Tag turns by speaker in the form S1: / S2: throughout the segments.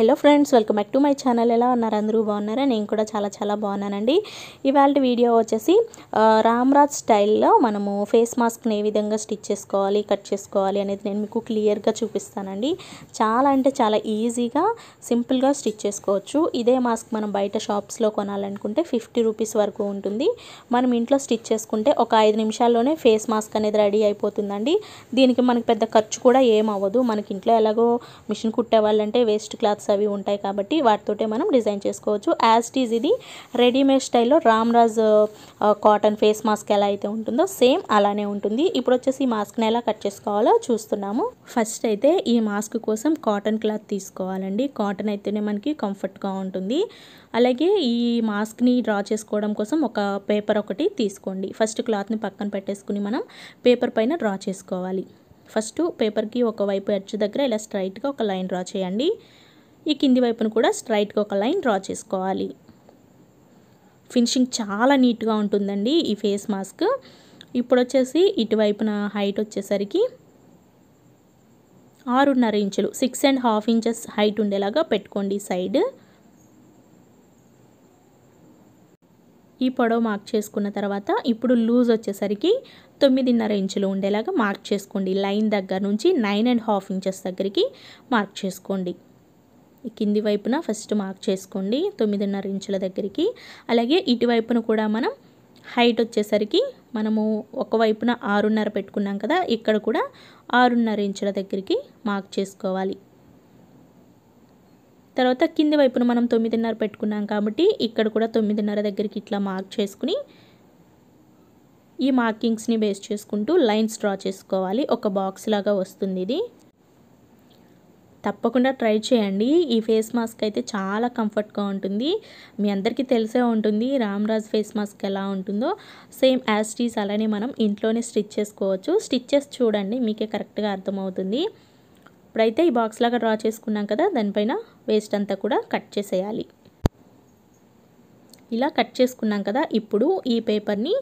S1: hello friends welcome back to my channel ఎలా ఉన్నారు అందరూ బాగున్నారా నేను కూడా చాలా చాలా బాగున్నానండి ఇవాళ వీడియో వచ్చేసి రామ్రాజ్ స్టైల్లో మనము ఫేస్ మాస్క్ని ఏ విధంగా స్టిచ్ చేసుకోవాలి కట్ చేసుకోవాలి అనేది నేను మీకు క్లియర్గా చూపిస్తానండి చాలా అంటే చాలా ఈజీగా సింపుల్గా స్టిచ్ చేసుకోవచ్చు ఇదే మాస్క్ మనం బయట షాప్స్లో కొనాలనుకుంటే ఫిఫ్టీ రూపీస్ వరకు ఉంటుంది మనం ఇంట్లో స్టిచ్ చేసుకుంటే ఒక ఐదు నిమిషాల్లోనే ఫేస్ మాస్క్ అనేది రెడీ అయిపోతుందండి దీనికి మనకు పెద్ద ఖర్చు కూడా ఏమవ్వదు మనకి ఇంట్లో ఎలాగో మిషన్ కుట్టే వాళ్ళంటే వేస్ట్ క్లాత్స్ అవి ఉంటాయి కాబట్టి వాటితోటే మనం డిజైన్ చేసుకోవచ్చు యాజ్ ఈజ్ ఇది రెడీమేడ్ స్టైల్లో రామ్రాజ్ కాటన్ ఫేస్ మాస్క్ ఎలా అయితే ఉంటుందో సేమ్ అలానే ఉంటుంది ఇప్పుడు వచ్చేసి ఈ మాస్క్ని ఎలా కట్ చేసుకోవాలో చూస్తున్నాము ఫస్ట్ అయితే ఈ మాస్క్ కోసం కాటన్ క్లాత్ తీసుకోవాలండి కాటన్ అయితేనే మనకి కంఫర్ట్గా ఉంటుంది అలాగే ఈ మాస్క్ని డ్రా చేసుకోవడం కోసం ఒక పేపర్ ఒకటి తీసుకోండి ఫస్ట్ క్లాత్ని పక్కన పెట్టేసుకుని మనం పేపర్ పైన డ్రా చేసుకోవాలి ఫస్ట్ పేపర్కి ఒకవైపు ఎడ్జ్ దగ్గర ఇలా స్ట్రైట్గా ఒక లైన్ డ్రా చేయండి ఈ కింది వైపును కూడా స్ట్రైట్గా ఒక లైన్ డ్రా చేసుకోవాలి ఫినిషింగ్ చాలా నీట్గా ఉంటుందండి ఈ ఫేస్ మాస్క్ ఇప్పుడు వచ్చేసి ఇటువైపున హైట్ వచ్చేసరికి ఆరున్నర ఇంచులు six and half inches height ఉండేలాగా పెట్టుకోండి సైడ్ ఈ పొడవు మార్క్ చేసుకున్న తర్వాత ఇప్పుడు లూజ్ వచ్చేసరికి తొమ్మిదిన్నర ఇంచులు ఉండేలాగా మార్క్ చేసుకోండి లైన్ దగ్గర నుంచి నైన్ అండ్ హాఫ్ ఇంచెస్ దగ్గరికి మార్క్ చేసుకోండి కింది వైపున ఫస్ట్ మార్క్ చేసుకోండి తొమ్మిదిన్నర ఇంచుల దగ్గరికి అలాగే ఇటువైపున కూడా మనం హైట్ వచ్చేసరికి మనము ఒకవైపున ఆరున్నర పెట్టుకున్నాం కదా ఇక్కడ కూడా ఆరున్నర ఇంచుల దగ్గరికి మార్క్ చేసుకోవాలి తర్వాత కింది వైపున మనం తొమ్మిదిన్నర పెట్టుకున్నాం కాబట్టి ఇక్కడ కూడా తొమ్మిదిన్నర దగ్గరికి ఇట్లా మార్క్ చేసుకుని ఈ మార్కింగ్స్ని బేస్ చేసుకుంటూ లైన్స్ డ్రా చేసుకోవాలి ఒక బాక్స్ లాగా వస్తుంది ఇది తప్పకుండా ట్రై చేయండి ఈ ఫేస్ మాస్క్ అయితే చాలా కంఫర్ట్గా ఉంటుంది మీ అందరికీ తెలిసే ఉంటుంది రామ్రాజ్ ఫేస్ మాస్క్ ఎలా ఉంటుందో సేమ్ యాజ్ అలానే మనం ఇంట్లోనే స్టిచ్ చేసుకోవచ్చు స్టిచ్చెస్ చూడండి మీకే కరెక్ట్గా అర్థమవుతుంది ఇప్పుడైతే ఈ బాక్స్ లాగా డ్రా చేసుకున్నాం కదా దానిపైన వేస్ట్ అంతా కూడా కట్ చేసేయాలి ఇలా కట్ చేసుకున్నాం కదా ఇప్పుడు ఈ పేపర్ని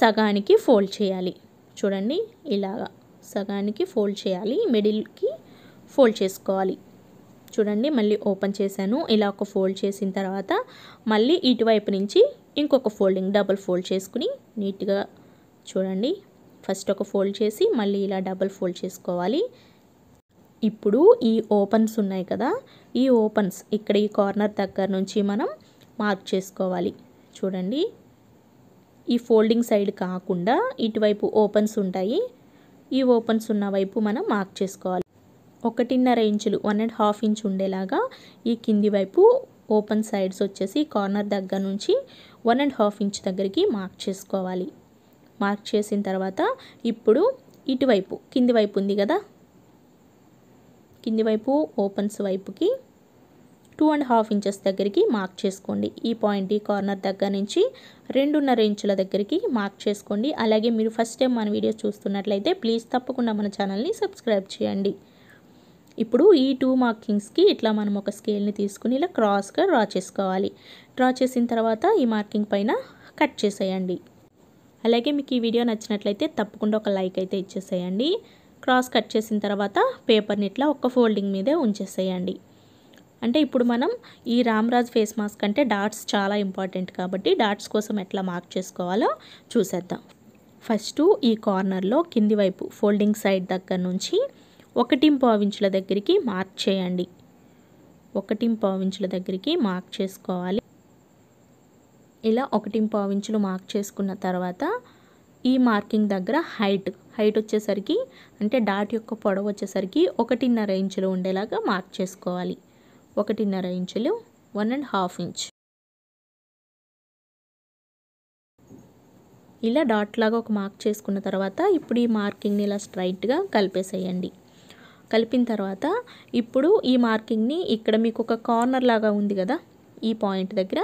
S1: సగానికి ఫోల్డ్ చేయాలి చూడండి ఇలాగా సగానికి ఫోల్డ్ చేయాలి మిడిల్కి ఫోల్డ్ చేసుకోవాలి చూడండి మళ్ళీ ఓపెన్ చేశాను ఇలా ఒక ఫోల్డ్ చేసిన తర్వాత మళ్ళీ ఇటువైపు నుంచి ఇంకొక ఫోల్డింగ్ డబుల్ ఫోల్డ్ చేసుకుని నీట్గా చూడండి ఫస్ట్ ఒక ఫోల్డ్ చేసి మళ్ళీ ఇలా డబుల్ ఫోల్డ్ చేసుకోవాలి ఇప్పుడు ఈ ఓపెన్స్ ఉన్నాయి కదా ఈ ఓపెన్స్ ఇక్కడ ఈ కార్నర్ దగ్గర నుంచి మనం మార్క్ చేసుకోవాలి చూడండి ఈ ఫోల్డింగ్ సైడ్ కాకుండా ఇటువైపు ఓపెన్స్ ఉంటాయి ఈ ఓపెన్స్ ఉన్న వైపు మనం మార్క్ చేసుకోవాలి ఒకటిన్నర ఇంచులు వన్ అండ్ హాఫ్ ఇంచ్ ఉండేలాగా ఈ కింది వైపు ఓపెన్ సైడ్స్ వచ్చేసి కార్నర్ దగ్గర నుంచి వన్ అండ్ హాఫ్ ఇంచ్ దగ్గరికి మార్క్ చేసుకోవాలి మార్క్ చేసిన తర్వాత ఇప్పుడు ఇటువైపు కింది వైపు ఉంది కదా కింది వైపు ఓపెన్స్ వైపుకి టూ అండ్ హాఫ్ ఇంచెస్ దగ్గరికి మార్క్ చేసుకోండి ఈ పాయింట్ ఈ కార్నర్ దగ్గర నుంచి రెండున్నర ఇంచుల దగ్గరికి మార్క్ చేసుకోండి అలాగే మీరు ఫస్ట్ టైం మన వీడియోస్ చూస్తున్నట్లయితే ప్లీజ్ తప్పకుండా మన ఛానల్ని సబ్స్క్రైబ్ చేయండి ఇప్పుడు ఈ టూ మార్కింగ్స్కి ఇట్లా మనం ఒక స్కేల్ని తీసుకుని ఇలా క్రాస్గా డ్రా చేసుకోవాలి డ్రా చేసిన తర్వాత ఈ మార్కింగ్ పైన కట్ చేసేయండి అలాగే మీకు ఈ వీడియో నచ్చినట్లయితే తప్పకుండా ఒక లైక్ అయితే ఇచ్చేసేయండి క్రాస్ కట్ చేసిన తర్వాత పేపర్ని ఇట్లా ఒక ఫోల్డింగ్ మీదే ఉంచేసేయండి అంటే ఇప్పుడు మనం ఈ రామ్రాజ్ ఫేస్ మాస్క్ అంటే డాట్స్ చాలా ఇంపార్టెంట్ కాబట్టి డాట్స్ కోసం ఎట్లా మార్క్ చేసుకోవాలో చూసేద్దాం ఫస్ట్ ఈ కార్నర్లో కింది వైపు ఫోల్డింగ్ సైడ్ దగ్గర నుంచి ఒకటి ఇంచుల దగ్గరికి మార్క్ చేయండి ఒకటి ఇంచుల దగ్గరికి మార్క్ చేసుకోవాలి ఇలా ఒకటి ఇంచులు మార్క్ చేసుకున్న తర్వాత ఈ మార్కింగ్ దగ్గర హైట్ హైట్ వచ్చేసరికి అంటే డాట్ యొక్క పొడవు వచ్చేసరికి ఒకటిన్నర ఇంచులు ఉండేలాగా మార్క్ చేసుకోవాలి ఒకటిన్నర ఇంచులు వన్ అండ్ హాఫ్ ఇంచ్ ఇలా డాట్ లాగా ఒక మార్క్ చేసుకున్న తర్వాత ఇప్పుడు ఈ మార్కింగ్ని ఇలా స్ట్రైట్గా కలిపేసేయండి కలిపిన తర్వాత ఇప్పుడు ఈ మార్కింగ్ని ఇక్కడ మీకు ఒక కార్నర్ లాగా ఉంది కదా ఈ పాయింట్ దగ్గర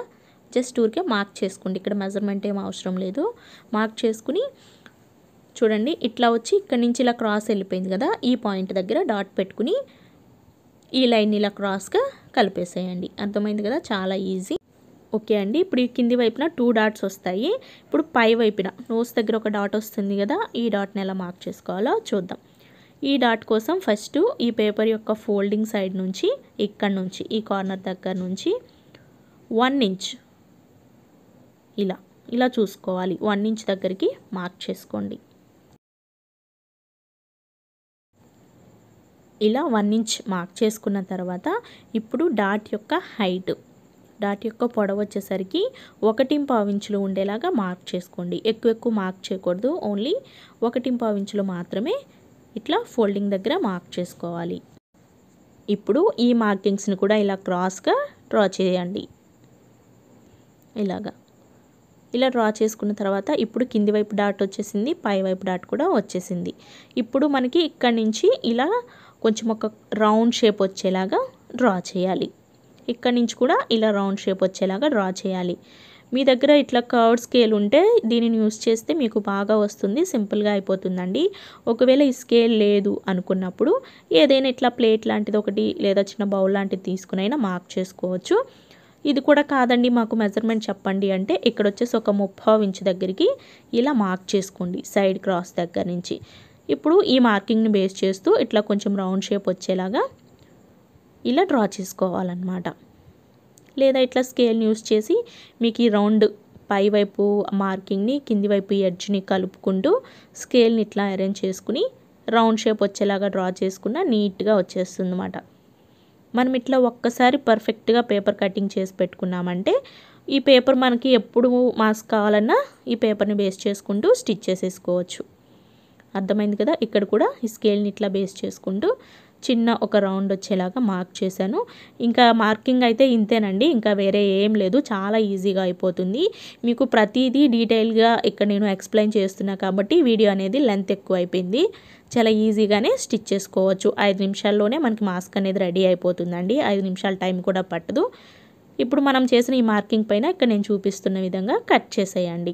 S1: జస్ట్ ఊరికే మార్క్ చేసుకోండి ఇక్కడ మెజర్మెంట్ ఏం అవసరం లేదు మార్క్ చేసుకుని చూడండి ఇట్లా వచ్చి ఇక్కడ నుంచి ఇలా క్రాస్ వెళ్ళిపోయింది కదా ఈ పాయింట్ దగ్గర డాట్ పెట్టుకుని ఈ లైన్ ఇలా క్రాస్గా కలిపేసేయండి అర్థమైంది కదా చాలా ఈజీ ఓకే అండి ఇప్పుడు ఈ కింది వైపున టూ డాట్స్ వస్తాయి ఇప్పుడు పై వైపున నోస్ దగ్గర ఒక డాట్ వస్తుంది కదా ఈ డాట్ని ఎలా మార్క్ చేసుకోవాలో చూద్దాం ఈ డాట్ కోసం ఫస్ట్ ఈ పేపర్ యొక్క ఫోల్డింగ్ సైడ్ నుంచి ఇక్కడ నుంచి ఈ కార్నర్ దగ్గర నుంచి వన్ ఇంచ్ ఇలా ఇలా చూసుకోవాలి వన్ ఇంచ్ దగ్గరికి మార్క్ చేసుకోండి ఇలా వన్ ఇంచ్ మార్క్ చేసుకున్న తర్వాత ఇప్పుడు డాట్ యొక్క హైట్ డాట్ యొక్క పొడవు వచ్చేసరికి ఒకటింపావించులు ఉండేలాగా మార్క్ చేసుకోండి ఎక్కువ ఎక్కువ మార్క్ చేయకూడదు ఓన్లీ ఒకటింపావించులు మాత్రమే ఇట్లా ఫోల్డింగ్ దగ్గర మార్క్ చేసుకోవాలి ఇప్పుడు ఈ మార్కింగ్స్ని కూడా ఇలా క్రాస్గా డ్రా చేయండి ఇలాగా ఇలా డ్రా చేసుకున్న తర్వాత ఇప్పుడు కింది వైపు డాట్ వచ్చేసింది పై వైపు డాట్ కూడా వచ్చేసింది ఇప్పుడు మనకి ఇక్కడి నుంచి ఇలా కొంచెం ఒక రౌండ్ షేప్ వచ్చేలాగా డ్రా చేయాలి ఇక్కడి నుంచి కూడా ఇలా రౌండ్ షేప్ వచ్చేలాగా డ్రా చేయాలి మీ దగ్గర ఇట్లా కర్డ్ స్కేల్ ఉంటే దీనిని యూస్ చేస్తే మీకు బాగా వస్తుంది సింపుల్గా అయిపోతుందండి ఒకవేళ ఈ స్కేల్ లేదు అనుకున్నప్పుడు ఏదైనా ఇట్లా ప్లేట్ లాంటిది ఒకటి లేదా చిన్న బౌల్ లాంటిది తీసుకునైనా మార్క్ చేసుకోవచ్చు ఇది కూడా కాదండి మాకు మెజర్మెంట్ చెప్పండి అంటే ఇక్కడ వచ్చేసి ఒక ముప్పావు ఇంచు దగ్గరికి ఇలా మార్క్ చేసుకోండి సైడ్ క్రాస్ దగ్గర నుంచి ఇప్పుడు ఈ మార్కింగ్ని బేస్ చేస్తూ ఇట్లా కొంచెం రౌండ్ షేప్ వచ్చేలాగా ఇలా డ్రా చేసుకోవాలన్నమాట లేదా ఇట్లా స్కేల్ని యూస్ చేసి మీకు ఈ రౌండ్ పై వైపు మార్కింగ్ని కింది వైపు ఎడ్జ్ని కలుపుకుంటూ స్కేల్ని ఇట్లా అరేంజ్ చేసుకుని రౌండ్ షేప్ వచ్చేలాగా డ్రా చేసుకున్న నీట్గా వచ్చేస్తుంది అనమాట మనం ఇట్లా ఒక్కసారి పర్ఫెక్ట్గా పేపర్ కటింగ్ చేసి పెట్టుకున్నామంటే ఈ పేపర్ మనకి ఎప్పుడు మాస్క్ కావాలన్నా ఈ పేపర్ని బేస్ చేసుకుంటూ స్టిచ్ చేసేసుకోవచ్చు అర్థమైంది కదా ఇక్కడ కూడా ఈ స్కేల్ని ఇట్లా బేస్ చేసుకుంటూ చిన్న ఒక రౌండ్ వచ్చేలాగా మార్క్ చేశాను ఇంకా మార్కింగ్ అయితే ఇంతేనండి ఇంకా వేరే ఏం లేదు చాలా ఈజీగా అయిపోతుంది మీకు ప్రతిదీ డీటెయిల్గా ఇక్కడ నేను ఎక్స్ప్లెయిన్ చేస్తున్నా కాబట్టి వీడియో అనేది లెంత్ ఎక్కువ అయిపోయింది చాలా ఈజీగానే స్టిచ్ చేసుకోవచ్చు ఐదు నిమిషాల్లోనే మనకి మాస్క్ అనేది రెడీ అయిపోతుందండి ఐదు నిమిషాల టైం కూడా పట్టదు ఇప్పుడు మనం చేసిన ఈ మార్కింగ్ పైన ఇక్కడ నేను చూపిస్తున్న విధంగా కట్ చేసేయండి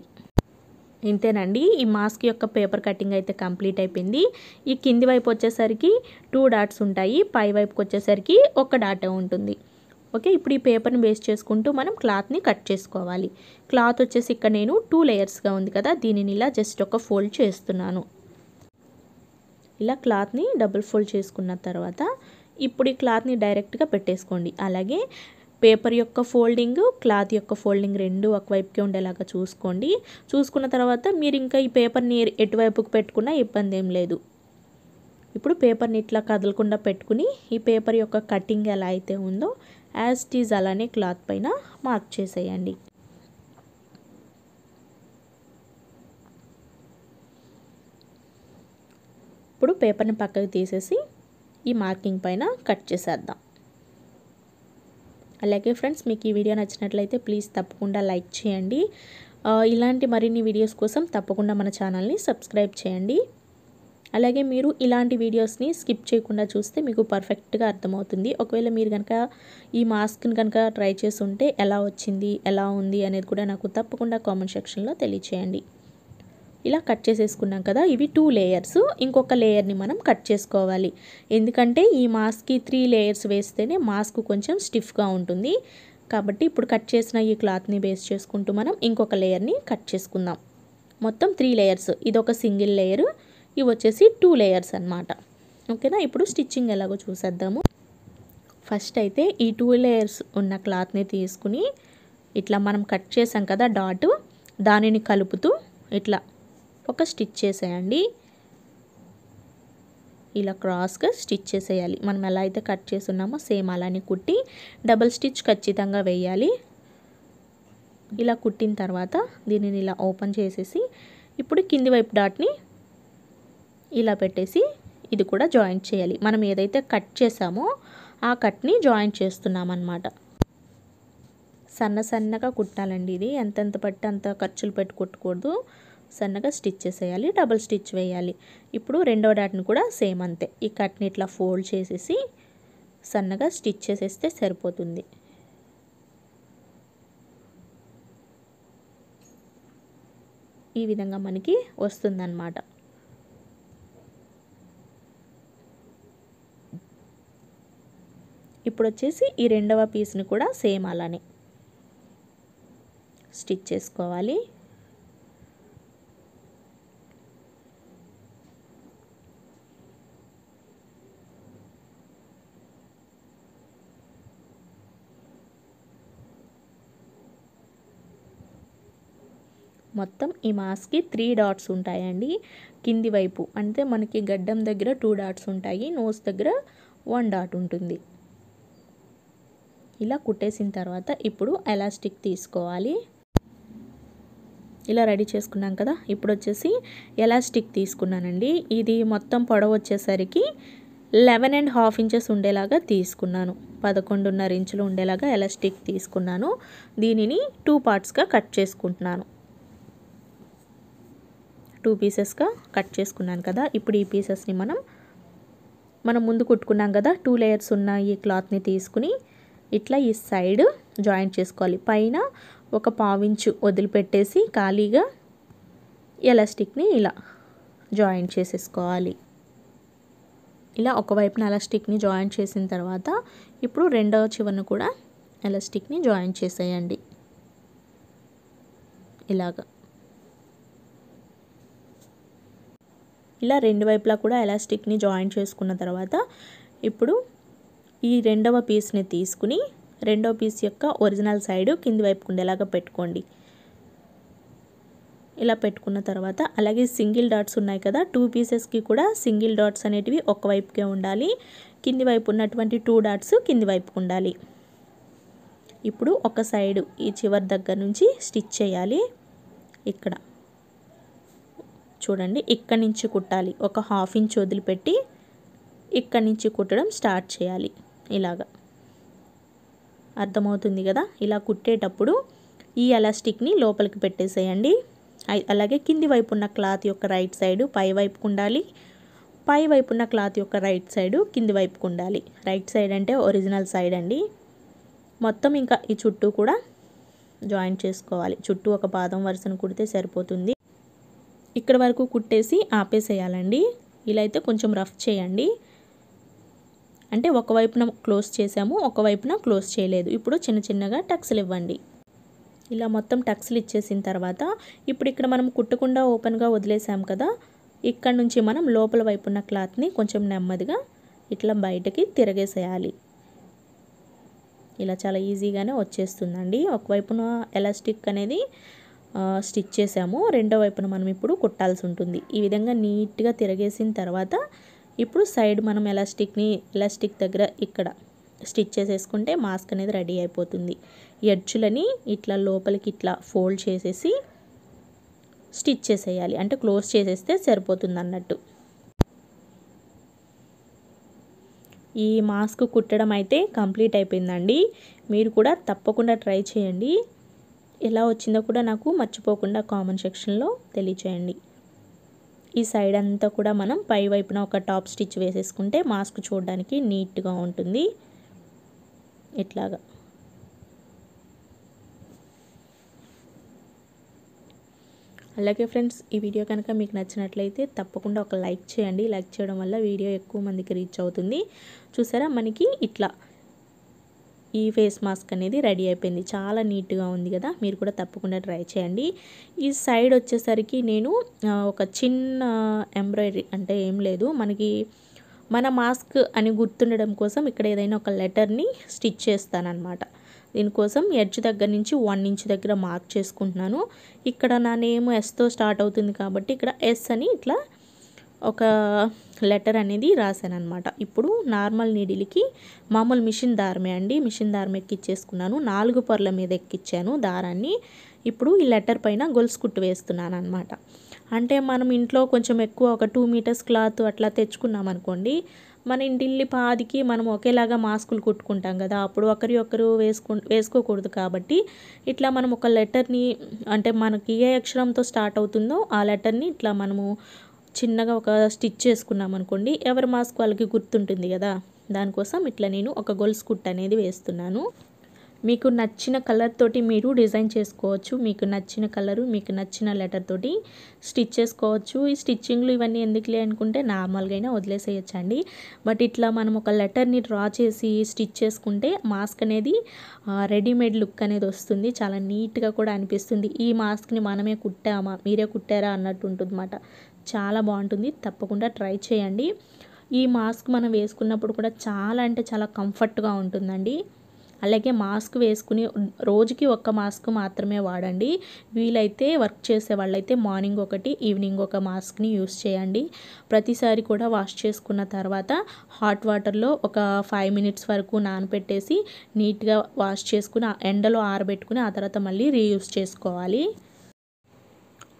S1: ఇంతేనండి ఈ మాస్క్ యొక్క పేపర్ కటింగ్ అయితే కంప్లీట్ అయిపోయింది ఈ కింది వైపు వచ్చేసరికి టూ డాట్స్ ఉంటాయి పై వైపుకి వచ్చేసరికి ఒక డాట్ ఉంటుంది ఓకే ఇప్పుడు ఈ పేపర్ని వేస్ట్ చేసుకుంటూ మనం క్లాత్ని కట్ చేసుకోవాలి క్లాత్ వచ్చేసి ఇక్కడ నేను టూ లేయర్స్గా ఉంది కదా దీనిని ఇలా జస్ట్ ఒక ఫోల్డ్ చేస్తున్నాను ఇలా క్లాత్ని డబుల్ ఫోల్డ్ చేసుకున్న తర్వాత ఇప్పుడు ఈ క్లాత్ని డైరెక్ట్గా పెట్టేసుకోండి అలాగే పేపర్ యొక్క ఫోల్డింగ్ క్లాత్ యొక్క ఫోల్డింగ్ రెండు ఒకవైపుకి ఉండేలాగా చూసుకోండి చూసుకున్న తర్వాత మీరు ఇంకా ఈ పేపర్ని ఎటువైపుకు పెట్టుకున్నా ఇబ్బంది ఏం లేదు ఇప్పుడు పేపర్ని ఇట్లా కదలకుండా పెట్టుకుని ఈ పేపర్ యొక్క కటింగ్ ఎలా అయితే ఉందో యాజ్ టీజ్ అలానే క్లాత్ పైన మార్క్ చేసేయండి ఇప్పుడు పేపర్ని పక్కకు తీసేసి ఈ మార్కింగ్ పైన కట్ చేసేద్దాం అలాగే ఫ్రెండ్స్ మీకు ఈ వీడియో నచ్చినట్లయితే ప్లీజ్ తప్పకుండా లైక్ చేయండి ఇలాంటి మరిన్ని వీడియోస్ కోసం తప్పకుండా మన ఛానల్ని సబ్స్క్రైబ్ చేయండి అలాగే మీరు ఇలాంటి వీడియోస్ని స్కిప్ చేయకుండా చూస్తే మీకు పర్ఫెక్ట్గా అర్థమవుతుంది ఒకవేళ మీరు కనుక ఈ మాస్క్ని కనుక ట్రై చేసి ఉంటే ఎలా వచ్చింది ఎలా ఉంది అనేది కూడా నాకు తప్పకుండా కామెంట్ సెక్షన్లో తెలియచేయండి ఇలా కట్ చేసేసుకున్నాం కదా ఇవి టూ లేయర్స్ ఇంకొక లేయర్ని మనం కట్ చేసుకోవాలి ఎందుకంటే ఈ మాస్క్కి త్రీ లేయర్స్ వేస్తేనే మాస్క్ కొంచెం స్టిఫ్గా ఉంటుంది కాబట్టి ఇప్పుడు కట్ చేసిన ఈ క్లాత్ని బేస్ చేసుకుంటూ మనం ఇంకొక లేయర్ని కట్ చేసుకుందాం మొత్తం త్రీ లేయర్స్ ఇది ఒక సింగిల్ లేయర్ ఇవి వచ్చేసి టూ లేయర్స్ అనమాట ఓకేనా ఇప్పుడు స్టిచ్చింగ్ ఎలాగో చూసేద్దాము ఫస్ట్ అయితే ఈ టూ లేయర్స్ ఉన్న క్లాత్ని తీసుకుని ఇట్లా మనం కట్ చేసాం కదా డాట్ దానిని కలుపుతూ ఇట్లా ఒక స్టిచ్ చేసేయండి ఇలా క్రాస్గా స్టిచ్ చేసేయాలి మనం ఎలా అయితే కట్ చేస్తున్నామో సేమ్ అలానే కుట్టి డబల్ స్టిచ్ ఖచ్చితంగా వేయాలి ఇలా కుట్టిన తర్వాత దీనిని ఇలా ఓపెన్ చేసేసి ఇప్పుడు కింది వైపు డాట్ని ఇలా పెట్టేసి ఇది కూడా జాయింట్ చేయాలి మనం ఏదైతే కట్ చేసామో ఆ కట్ని జాయింట్ చేస్తున్నామన్నమాట సన్న సన్నగా కుట్టాలండి ఇది ఎంతెంత పట్టి అంత ఖర్చులు పెట్టి కుట్టకూడదు సన్నగా స్టిచ్ చేసేయాలి డబుల్ స్టిచ్ వేయాలి ఇప్పుడు రెండవ డాట్ని కూడా సేమ్ అంతే ఈ కట్ని ఇట్లా ఫోల్డ్ చేసేసి సన్నగా స్టిచ్ చేసేస్తే సరిపోతుంది ఈ విధంగా మనకి వస్తుందన్నమాట ఇప్పుడు వచ్చేసి ఈ రెండవ పీస్ని కూడా సేమ్ అలానే స్టిచ్ చేసుకోవాలి మొత్తం ఈ మాస్క్కి త్రీ డాట్స్ ఉంటాయండి కింది వైపు అంటే మనకి గడ్డం దగ్గర టూ డాట్స్ ఉంటాయి నోస్ దగ్గర వన్ డాట్ ఉంటుంది ఇలా కుట్టేసిన తర్వాత ఇప్పుడు ఎలాస్టిక్ తీసుకోవాలి ఇలా రెడీ చేసుకున్నాం కదా ఇప్పుడు వచ్చేసి ఎలాస్టిక్ తీసుకున్నానండి ఇది మొత్తం పొడవు వచ్చేసరికి లెవెన్ అండ్ హాఫ్ ఇంచెస్ ఉండేలాగా తీసుకున్నాను పదకొండున్నర ఇంచులు ఉండేలాగా ఎలాస్టిక్ తీసుకున్నాను దీనిని టూ పార్ట్స్గా కట్ చేసుకుంటున్నాను టూ పీసెస్గా కట్ చేసుకున్నాను కదా ఇప్పుడు ఈ పీసెస్ని మనం మనం ముందు కుట్టుకున్నాం కదా టూ లేయర్స్ ఉన్న ఈ క్లాత్ని తీసుకుని ఇట్లా ఈ సైడ్ జాయింట్ చేసుకోవాలి పైన ఒక పావించు వదిలిపెట్టేసి ఖాళీగా ఎలాస్టిక్ని ఇలా జాయింట్ చేసేసుకోవాలి ఇలా ఒకవైపున ఎలాస్టిక్ని జాయింట్ చేసిన తర్వాత ఇప్పుడు రెండవ చివరిని కూడా ఎలాస్టిక్ని జాయింట్ చేసేయండి ఇలాగా ఇలా రెండు వైపులా కూడా ఎలాస్టిక్ని జాయిన్ చేసుకున్న తర్వాత ఇప్పుడు ఈ రెండవ పీస్ని తీసుకుని రెండవ పీస్ యొక్క ఒరిజినల్ సైడ్ కింది వైపుకు ఉండేలాగా పెట్టుకోండి ఇలా పెట్టుకున్న తర్వాత అలాగే సింగిల్ డాట్స్ ఉన్నాయి కదా టూ పీసెస్కి కూడా సింగిల్ డాట్స్ అనేటివి ఒకవైపుకే ఉండాలి కింది వైపు ఉన్నటువంటి టూ డాట్స్ కింది వైపుకు ఉండాలి ఇప్పుడు ఒక సైడు ఈ చివరి దగ్గర నుంచి స్టిచ్ చేయాలి ఇక్కడ చూడండి ఇక్కడి నుంచి కుట్టాలి ఒక హాఫ్ ఇంచ్ వదిలిపెట్టి ఇక్కడి నుంచి కుట్టడం స్టార్ట్ చేయాలి ఇలాగా అర్థమవుతుంది కదా ఇలా కుట్టేటప్పుడు ఈ ఎలాస్టిక్ని లోపలికి పెట్టేసేయండి అలాగే కింది వైపు ఉన్న క్లాత్ యొక్క రైట్ సైడ్ పై వైపుకు ఉండాలి పై వైపు ఉన్న క్లాత్ యొక్క రైట్ సైడ్ కింది వైపుకు ఉండాలి రైట్ సైడ్ అంటే ఒరిజినల్ సైడ్ అండి మొత్తం ఇంకా ఈ చుట్టూ కూడా జాయింట్ చేసుకోవాలి చుట్టూ ఒక పాదం వరుసను కుడితే సరిపోతుంది ఇక్కడ వరకు కుట్టేసి ఆపేసేయాలండి ఇలా అయితే కొంచెం రఫ్ చేయండి అంటే ఒకవైపున క్లోజ్ చేసాము ఒకవైపున క్లోజ్ చేయలేదు ఇప్పుడు చిన్న చిన్నగా టక్స్లు ఇవ్వండి ఇలా మొత్తం టక్స్లు ఇచ్చేసిన తర్వాత ఇప్పుడు ఇక్కడ మనం కుట్టకుండా ఓపెన్గా వదిలేసాం కదా ఇక్కడ నుంచి మనం లోపల వైపు ఉన్న క్లాత్ని కొంచెం నెమ్మదిగా ఇట్లా బయటకి తిరగేసేయాలి ఇలా చాలా ఈజీగానే వచ్చేస్తుందండి ఒకవైపున ఎలాస్టిక్ అనేది స్టిచ్ చేసాము రెండో వైపున మనం ఇప్పుడు కుట్టాల్సి ఉంటుంది ఈ విధంగా నీట్గా తిరగేసిన తర్వాత ఇప్పుడు సైడ్ మనం ఎలాస్టిక్ని ఎలాస్టిక్ దగ్గర ఇక్కడ స్టిచ్ చేసేసుకుంటే మాస్క్ అనేది రెడీ అయిపోతుంది ఎడ్జులని ఇట్లా లోపలికి ఇట్లా ఫోల్డ్ చేసేసి స్టిచ్ చేసేయాలి అంటే క్లోజ్ చేసేస్తే సరిపోతుంది అన్నట్టు ఈ మాస్క్ కుట్టడం అయితే కంప్లీట్ అయిపోయిందండి మీరు కూడా తప్పకుండా ట్రై చేయండి ఎలా వచ్చిందో కూడా నాకు మర్చిపోకుండా కామెంట్ సెక్షన్లో తెలియచేయండి ఈ సైడ్ అంతా కూడా మనం పై వైపున ఒక టాప్ స్టిచ్ వేసేసుకుంటే మాస్క్ చూడడానికి నీట్గా ఉంటుంది ఇట్లాగా అలాగే ఫ్రెండ్స్ ఈ వీడియో కనుక మీకు నచ్చినట్లయితే తప్పకుండా ఒక లైక్ చేయండి లైక్ చేయడం వల్ల వీడియో ఎక్కువ మందికి రీచ్ అవుతుంది చూసారా మనకి ఇట్లా ఈ ఫేస్ మాస్క్ అనేది రెడీ అయిపోయింది చాలా నీట్గా ఉంది కదా మీరు కూడా తప్పకుండా ట్రై చేయండి ఈ సైడ్ వచ్చేసరికి నేను ఒక చిన్న ఎంబ్రాయిడరీ అంటే ఏం లేదు మనకి మన మాస్క్ అని గుర్తుండడం కోసం ఇక్కడ ఏదైనా ఒక లెటర్ని స్టిచ్ చేస్తానన్నమాట దీనికోసం ఎడ్జ్ దగ్గర నుంచి వన్ ఇంచ్ దగ్గర మార్క్ చేసుకుంటున్నాను ఇక్కడ నా నేమ్ ఎస్తో స్టార్ట్ అవుతుంది కాబట్టి ఇక్కడ ఎస్ అని ఇట్లా ఒక లెటర్ అనేది రాశాను అనమాట ఇప్పుడు నార్మల్ నీడిలికి మామూలు మిషన్ దారమే అండి మిషన్ దారం ఎక్కిచ్చేసుకున్నాను నాలుగు పొరల మీద ఎక్కిచ్చాను దారాన్ని ఇప్పుడు ఈ లెటర్ పైన గొలుసు కుట్టు వేస్తున్నాను అనమాట అంటే మనం ఇంట్లో కొంచెం ఎక్కువ ఒక టూ మీటర్స్ క్లాత్ అట్లా తెచ్చుకున్నాం అనుకోండి మన ఇంటిల్లి పాదికి మనం ఒకేలాగా మాస్కులు కుట్టుకుంటాం కదా అప్పుడు ఒకరి ఒకరు వేసుకు వేసుకోకూడదు కాబట్టి ఇట్లా మనం ఒక లెటర్ని అంటే మనకి ఏ అక్షరంతో స్టార్ట్ అవుతుందో ఆ లెటర్ని ఇట్లా మనము చిన్నగా ఒక స్టిచ్ చేసుకున్నాం అనుకోండి ఎవరి మాస్క్ వాళ్ళకి గుర్తుంటుంది కదా దానికోసం ఇట్లా నేను ఒక గొలుసు కుట్ అనేది వేస్తున్నాను మీకు నచ్చిన కలర్ తోటి మీరు డిజైన్ చేసుకోవచ్చు మీకు నచ్చిన కలరు మీకు నచ్చిన లెటర్ తోటి స్టిచ్ చేసుకోవచ్చు ఈ స్టిచ్చింగ్లు ఇవన్నీ ఎందుకులే అనుకుంటే నార్మల్గా వదిలేసేయచ్చండి బట్ ఇట్లా మనం ఒక లెటర్ని డ్రా చేసి స్టిచ్ చేసుకుంటే మాస్క్ అనేది రెడీమేడ్ లుక్ అనేది వస్తుంది చాలా నీట్గా కూడా అనిపిస్తుంది ఈ మాస్క్ని మనమే కుట్టామా మీరే కుట్టారా అన్నట్టు ఉంటుందన్నమాట చాలా బాగుంటుంది తప్పకుండా ట్రై చేయండి ఈ మాస్క్ మనం వేసుకున్నప్పుడు కూడా చాలా అంటే చాలా కంఫర్ట్గా ఉంటుందండి అలాగే మాస్క్ వేసుకుని రోజుకి ఒక్క మాస్క్ మాత్రమే వాడండి వీలైతే వర్క్ చేసే వాళ్ళైతే మార్నింగ్ ఒకటి ఈవినింగ్ ఒక మాస్క్ని యూస్ చేయండి ప్రతిసారి కూడా వాష్ చేసుకున్న తర్వాత హాట్ వాటర్లో ఒక ఫైవ్ మినిట్స్ వరకు నానపెట్టేసి నీట్గా వాష్ చేసుకుని ఎండలో ఆరబెట్టుకుని ఆ తర్వాత మళ్ళీ రీయూస్ చేసుకోవాలి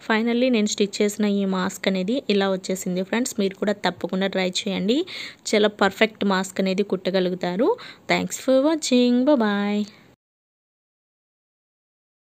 S1: ఫైనల్లీ నేను స్టిచ్ చేసిన ఈ మాస్క్ అనేది ఇలా వచ్చేసింది ఫ్రెండ్స్ మీరు కూడా తప్పకుండా ట్రై చేయండి చాలా పర్ఫెక్ట్ మాస్క్ అనేది కుట్టగలుగుతారు థ్యాంక్స్ ఫర్ వాచింగ్ బాయ్